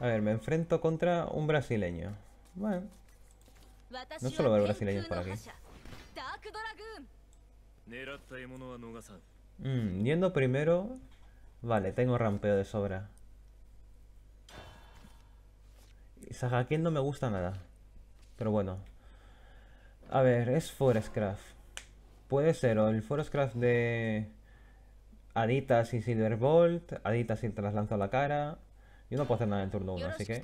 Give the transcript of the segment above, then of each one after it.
A ver, me enfrento contra un brasileño. Bueno. No solo ver brasileños por aquí. Mm, yendo primero... Vale, tengo rampeo de sobra. Sahakin no me gusta nada. Pero bueno. A ver, es Forestcraft. Puede ser o el Forestcraft de... Aditas y Silverbolt, Aditas y te las lanzo a la cara, yo no puedo hacer nada en turno 1, así que...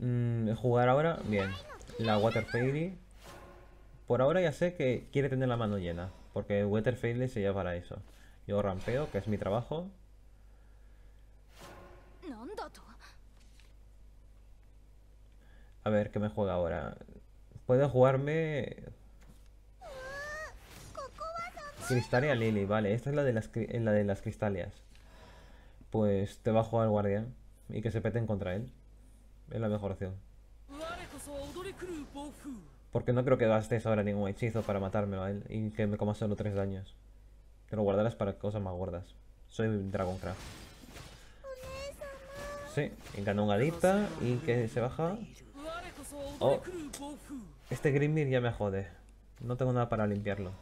Mm, jugar ahora, bien. La Water Fairy. Por ahora ya sé que quiere tener la mano llena, porque Water Fairy se para eso. Yo rampeo, que es mi trabajo. A ver, ¿qué me juega ahora? Puedo jugarme Cristalia Lily, vale. Esta es la de las, la de las cristalias. Pues te va a jugar el guardián y que se peten contra él. Es la mejor opción. Porque no creo que gastes ahora ningún hechizo para matarme a él y que me coma solo tres daños. Que lo guardarás para cosas más gordas. Soy Dragoncraft. Sí, Dita y que se baja. Oh, este Grimmir ya me jode. No tengo nada para limpiarlo.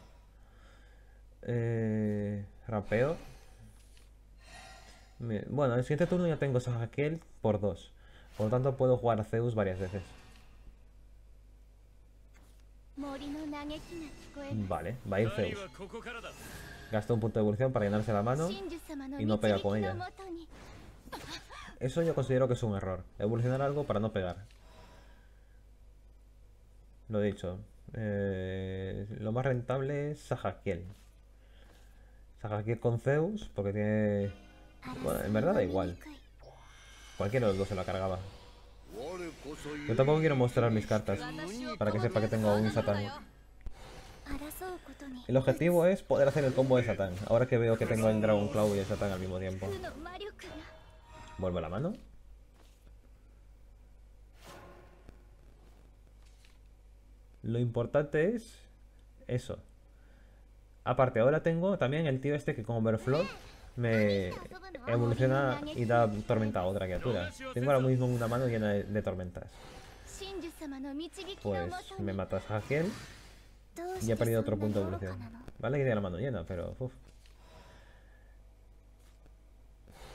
Eh, rapeo. Bueno, en el siguiente turno ya tengo Sahakel por 2. Por lo tanto, puedo jugar a Zeus varias veces. Vale, va a ir Zeus. Gasta un punto de evolución para llenarse la mano y no pega con ella. Eso yo considero que es un error. Evolucionar algo para no pegar. Lo dicho. Eh, lo más rentable es Sahakiel. Saca aquí con Zeus, porque tiene... Bueno, en verdad da igual. Cualquiera de los dos se la cargaba. Yo tampoco quiero mostrar mis cartas, para que sepa que tengo un Satán. El objetivo es poder hacer el combo de Satán, ahora que veo que tengo en Dragon Claw y el Satán al mismo tiempo. Vuelvo la mano. Lo importante es eso, Aparte, ahora tengo también el tío este que con Overflow me evoluciona y da tormenta a otra criatura. Tengo ahora mismo una mano llena de, tormentas. Pues me matas a Hakel y he perdido otro punto de evolución. Vale que la mano llena, pero... uff...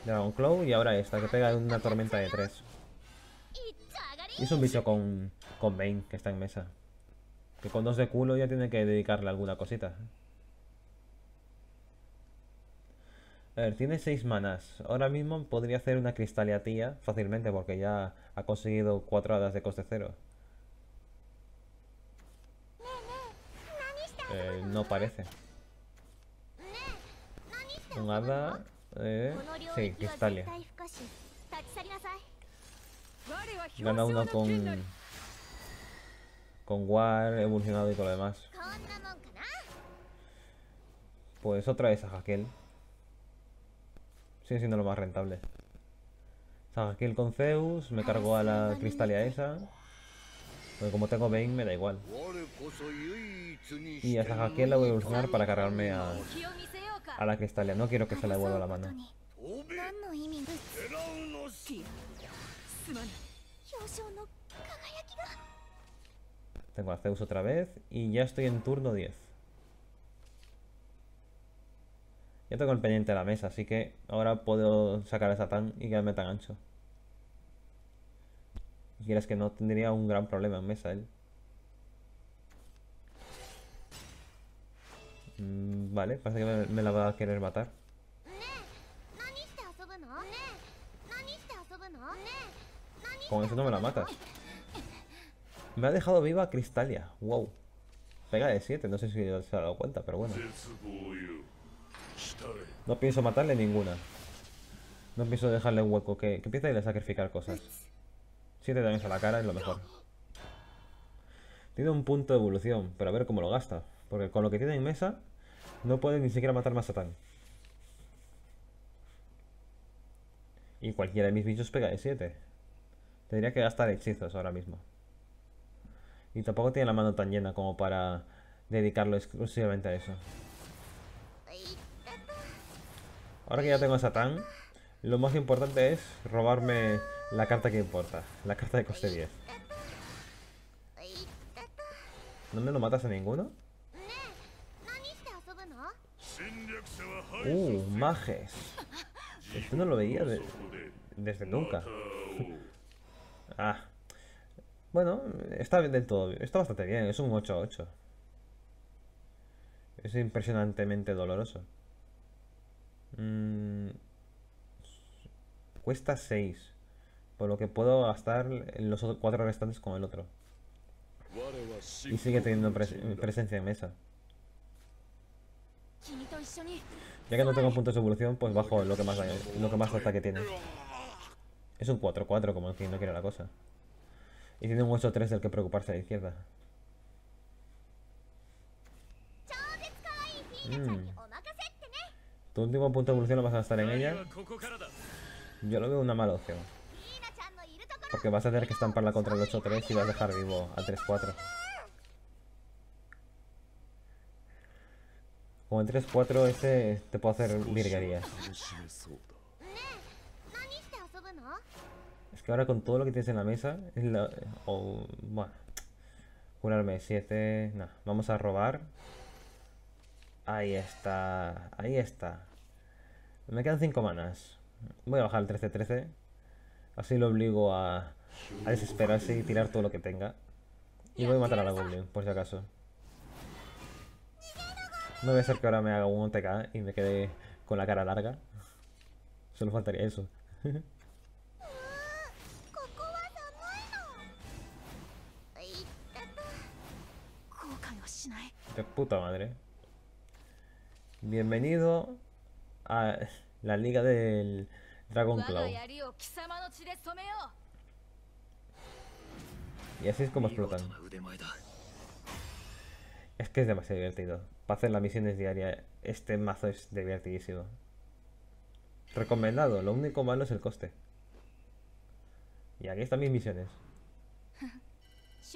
Dragon Claw y ahora esta, que pega una tormenta de tres. Y es un bicho con, con Bane, que está en mesa. Que con dos de culo ya tiene que dedicarle alguna cosita. ver, tiene 6 manas. Ahora mismo podría hacer una cristaliatía fácilmente porque ya ha conseguido 4 hadas de coste cero. Eh, no parece. Un hada... Eh, sí, cristalia. Gana uno con... Con War, evolucionado y todo lo demás. Pues otra vez a Jaquel siendo lo más rentable. Zahakiel con Zeus, me cargo a la Cristalia esa. Porque como tengo Bane me da igual. Y a Zahakiel la voy a usar para cargarme a, a la Cristalia. No quiero que se la devuelva la mano. Tengo a Zeus otra vez y ya estoy en turno 10. Yo tengo el pendiente de la mesa, así que ahora puedo sacar a Satán y quedarme tan ancho. Si quieras que no tendría un gran problema en mesa él. Mm, vale, parece que me, la va a querer matar. Con eso no me la matas. Me ha dejado viva Cristalia. Wow. Pega de 7, no sé si se ha dado cuenta, pero bueno. No pienso matarle ninguna. No pienso dejarle hueco que, que empiece a sacrificar cosas. Siete también a la cara es lo mejor. Tiene un punto de evolución, pero a ver cómo lo gasta. Porque con lo que tiene en mesa, no puede ni siquiera matar más Satán. Y cualquiera de mis bichos pega de 7. Tendría que gastar hechizos ahora mismo. Y tampoco tiene la mano tan llena como para dedicarlo exclusivamente a eso. Ahora que ya tengo a Satán, lo más importante es robarme la carta que importa, la carta de coste 10. ¿No me lo matas a ninguno? Uh, mages. Esto no lo veía desde nunca. ah. Bueno, está bien del todo. Está bastante bien. Es un 8-8. Es impresionantemente doloroso. Mmm, cuesta 6. Por lo que puedo gastar los 4 restantes con el otro. Y sigue teniendo presencia en mesa. Ya que no tengo puntos de evolución, pues bajo lo que más daño, lo que más que tiene. Es un 4-4, como en no quiere la cosa. Y tiene un 8-3 del que preocuparse a la izquierda. Mm. Tu último punto de evolución lo vas a gastar en ella. Yo lo veo una mala opción. Porque vas a tener que estamparla contra el 8-3 y vas a dejar vivo al 3-4. Con el 3-4 ese te puedo hacer virguerías. Es que ahora con todo lo que tienes en la mesa... O... bueno. Curarme 7... No, vamos a robar. Ahí está, ahí está. Me quedan 5 manas. Voy a bajar el 13-13. Así lo obligo a, a desesperarse y tirar todo lo que tenga. Y voy a matar a la Goblin, por si acaso. No voy a ser que ahora me haga un OTK y me quede con la cara larga. Solo faltaría eso. De puta madre. Bienvenido a la liga del Dragon Claw. Y así es como explotan. Es que es demasiado divertido. Para hacer las misiones diarias, este mazo es divertidísimo. Recomendado, lo único malo es el coste. Y aquí están mis misiones.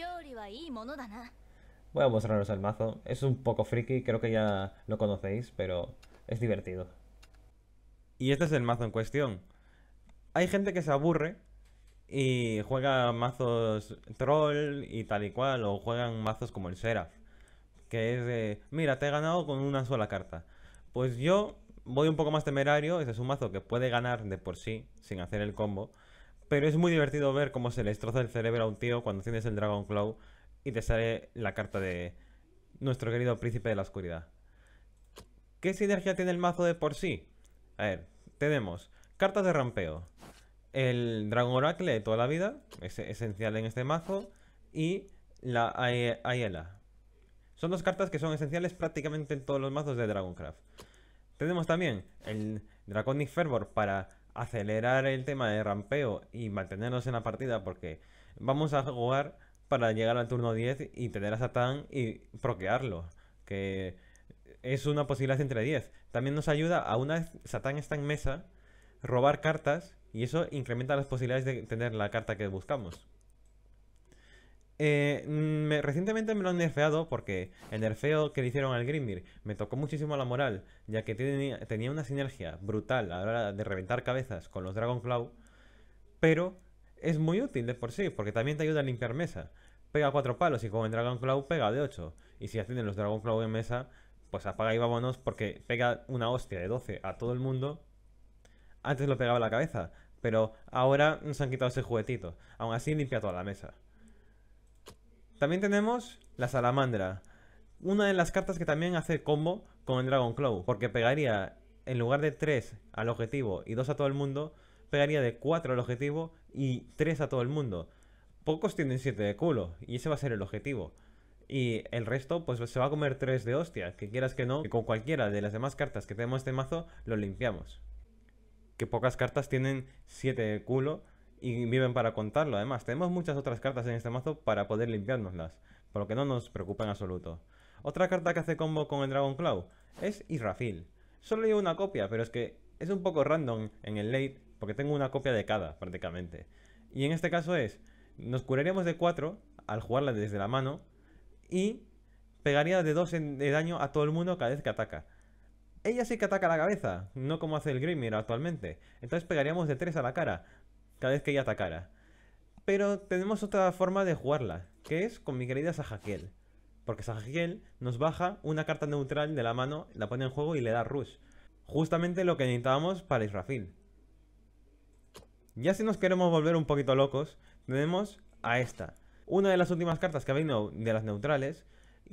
Voy a mostraros el mazo. Es un poco friki, creo que ya lo conocéis, pero es divertido. Y este es el mazo en cuestión. Hay gente que se aburre y juega mazos troll y tal y cual, o juegan mazos como el Seraph, que es de, mira, te he ganado con una sola carta. Pues yo voy un poco más temerario, ese es un mazo que puede ganar de por sí, sin hacer el combo, pero es muy divertido ver cómo se le destroza el cerebro a un tío cuando tienes el Dragon Claw y te sale la carta de nuestro querido príncipe de la oscuridad. ¿Qué sinergia tiene el mazo de por sí? A ver, tenemos cartas de rampeo, el Dragon Oracle de toda la vida, es esencial en este mazo, y la Aiela. Son dos cartas que son esenciales prácticamente en todos los mazos de Dragoncraft. Tenemos también el Draconic Fervor para acelerar el tema de rampeo y mantenernos en la partida porque vamos a jugar para llegar al turno 10 y tener a Satán y proquearlo. Que es una posibilidad entre 10. También nos ayuda a una vez Satán está en mesa, robar cartas y eso incrementa las posibilidades de tener la carta que buscamos. Eh, mm, recientemente me lo han nerfeado porque el nerfeo que le hicieron al Grimir me tocó muchísimo la moral, ya que tenía, una sinergia brutal a la hora de reventar cabezas con los Dragon Claw, pero es muy útil de por sí, porque también te ayuda a limpiar mesa. Pega cuatro palos y con el Dragon Claw pega de 8. Y si hacen los Dragon Claw en mesa, pues apaga y vámonos porque pega una hostia de 12 a todo el mundo. Antes lo pegaba la cabeza, pero ahora nos han quitado ese juguetito. Aún así limpia toda la mesa. También tenemos la salamandra. Una de las cartas que también hace combo con el Dragon Claw, porque pegaría en lugar de 3 al objetivo y 2 a todo el mundo, pegaría de 4 al objetivo y 3 a todo el mundo. Pocos tienen 7 de culo, y ese va a ser el objetivo. Y el resto, pues se va a comer 3 de hostia, que quieras que no, que con cualquiera de las demás cartas que tenemos este mazo, lo limpiamos. Que pocas cartas tienen 7 de culo y viven para contarlo, además. Tenemos muchas otras cartas en este mazo para poder limpiárnoslas, por lo que no nos preocupa en absoluto. Otra carta que hace combo con el Dragon Claw es Israfil. Solo llevo una copia, pero es que es un poco random en el late porque tengo una copia de cada prácticamente. Y en este caso es, nos curaríamos de 4 al jugarla desde la mano y pegaría de 2 de daño a todo el mundo cada vez que ataca. Ella sí que ataca la cabeza, no como hace el Grimir actualmente. Entonces pegaríamos de 3 a la cara cada vez que ella atacara. Pero tenemos otra forma de jugarla, que es con mi querida Sahakiel. Porque Sahakiel nos baja una carta neutral de la mano, la pone en juego y le da Rush. Justamente lo que necesitábamos para Israfil. Ya si nos queremos volver un poquito locos, tenemos a esta. Una de las últimas cartas que ha venido de las neutrales,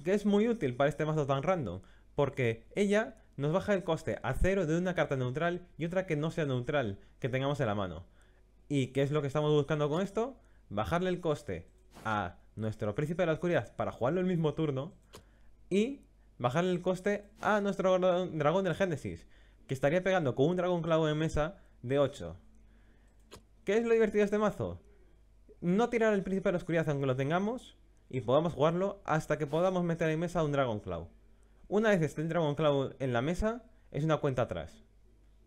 que es muy útil para este mazo tan random, porque ella nos baja el coste a cero de una carta neutral y otra que no sea neutral que tengamos en la mano. ¿Y qué es lo que estamos buscando con esto? Bajarle el coste a nuestro príncipe de la oscuridad para jugarlo el mismo turno y bajarle el coste a nuestro dragón del Génesis, que estaría pegando con un dragón clavo de mesa de 8. ¿Qué es lo divertido de este mazo? No tirar el príncipe de la oscuridad aunque lo tengamos y podamos jugarlo hasta que podamos meter en mesa un Dragon Una vez esté el Dragon en la mesa, es una cuenta atrás.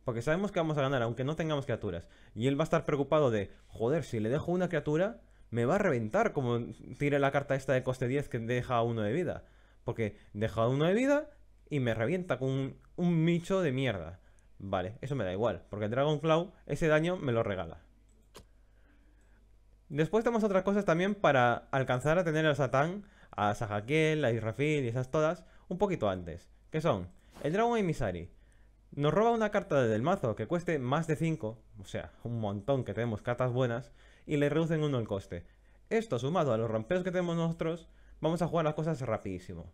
Porque sabemos que vamos a ganar, aunque no tengamos criaturas. Y él va a estar preocupado de, joder, si le dejo una criatura, me va a reventar como tire la carta esta de coste 10 que deja uno de vida. Porque deja uno de vida y me revienta con un, un micho de mierda. Vale, eso me da igual, porque el Dragon Claw ese daño me lo regala. Después tenemos otras cosas también para alcanzar a tener a Satán, a Sahakiel, a Israfil y esas todas un poquito antes. Que son el Dragon Emisari. Nos roba una carta del mazo que cueste más de 5, o sea, un montón que tenemos cartas buenas, y le reducen uno el coste. Esto sumado a los rompeos que tenemos nosotros, vamos a jugar las cosas rapidísimo.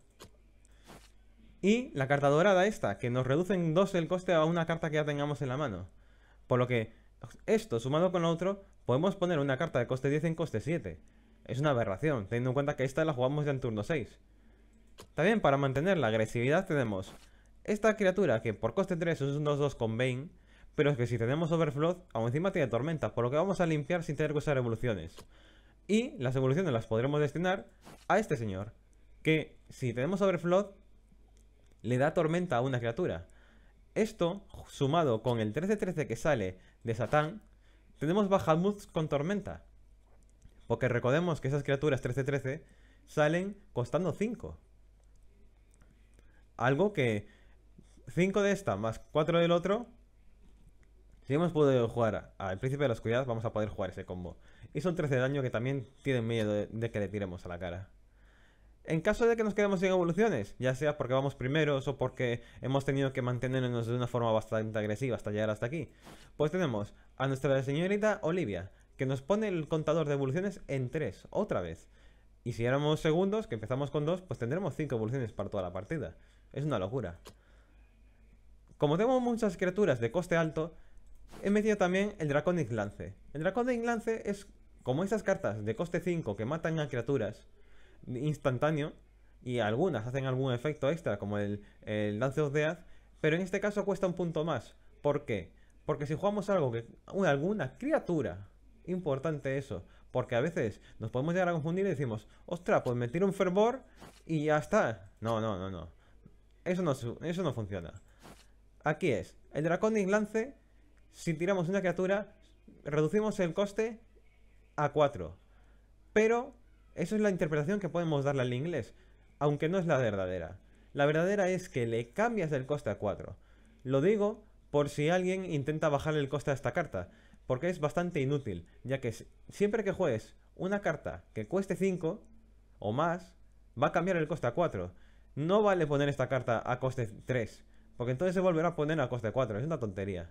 Y la carta dorada esta, que nos reducen 2 el coste a una carta que ya tengamos en la mano. Por lo que esto sumado con lo otro Podemos poner una carta de coste 10 en coste 7. Es una aberración, teniendo en cuenta que esta la jugamos ya en turno 6. También para mantener la agresividad tenemos esta criatura que por coste 3 es un 2-2 con Bane, pero es que si tenemos Overflow, aún encima tiene Tormenta, por lo que vamos a limpiar sin tener que usar evoluciones. Y las evoluciones las podremos destinar a este señor, que si tenemos Overflow, le da Tormenta a una criatura. Esto, sumado con el 13-13 que sale de Satán, tenemos Bahamut con Tormenta. Porque recordemos que esas criaturas 13-13 salen costando 5. Algo que 5 de esta más 4 del otro. Si hemos podido jugar al Príncipe de la Oscuridad, vamos a poder jugar ese combo. Y son 13 de daño que también tienen miedo de que le tiremos a la cara. En caso de que nos quedemos sin evoluciones, ya sea porque vamos primeros o porque hemos tenido que mantenernos de una forma bastante agresiva hasta llegar hasta aquí, pues tenemos a nuestra señorita Olivia, que nos pone el contador de evoluciones en 3, otra vez. Y si éramos segundos, que empezamos con 2, pues tendremos 5 evoluciones para toda la partida. Es una locura. Como tengo muchas criaturas de coste alto, he metido también el Draconic Lance. El Draconic Lance es como esas cartas de coste 5 que matan a criaturas, instantáneo y algunas hacen algún efecto extra como el, lance Dance of pero en este caso cuesta un punto más. ¿Por qué? Porque si jugamos algo que alguna criatura, importante eso, porque a veces nos podemos llegar a confundir y decimos, ostras, pues me tiro un fervor y ya está. No, no, no, no. Eso no, eso no funciona. Aquí es, el Draconic Lance, si tiramos una criatura, reducimos el coste a 4. Pero eso es la interpretación que podemos darle al inglés, aunque no es la verdadera. La verdadera es que le cambias el coste a 4. Lo digo por si alguien intenta bajarle el coste a esta carta, porque es bastante inútil, ya que siempre que juegues una carta que cueste 5 o más, va a cambiar el coste a 4. No vale poner esta carta a coste 3, porque entonces se volverá a poner a coste 4, es una tontería.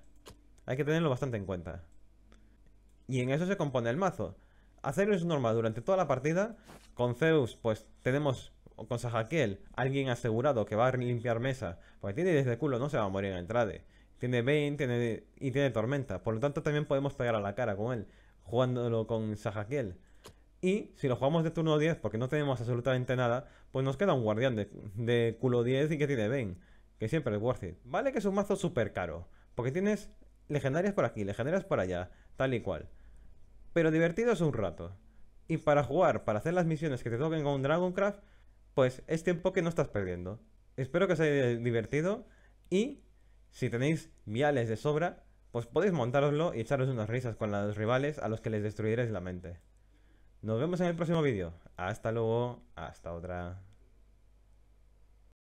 Hay que tenerlo bastante en cuenta. Y en eso se compone el mazo. Hacerlo es normal durante toda la partida. Con Zeus, pues tenemos con Sahakiel alguien asegurado que va a limpiar mesa. Porque tiene desde culo, no se va a morir en entrada. Tiene Bane y tiene Tormenta. Por lo tanto, también podemos pegar a la cara con él, jugándolo con Sahakiel. Y si lo jugamos de turno 10, porque no tenemos absolutamente nada, pues nos queda un guardián de, de culo 10 y que tiene Bane. Que siempre es worth it. Vale que es un mazo súper caro. Porque tienes legendarias por aquí, legendarias por allá, tal y cual pero divertido es un rato. Y para jugar, para hacer las misiones que te toquen con Dragoncraft, pues es tiempo que no estás perdiendo. Espero que os haya divertido y si tenéis viales de sobra, pues podéis montároslo y echaros unas risas con los rivales a los que les destruiréis la mente. Nos vemos en el próximo vídeo. Hasta luego, hasta otra.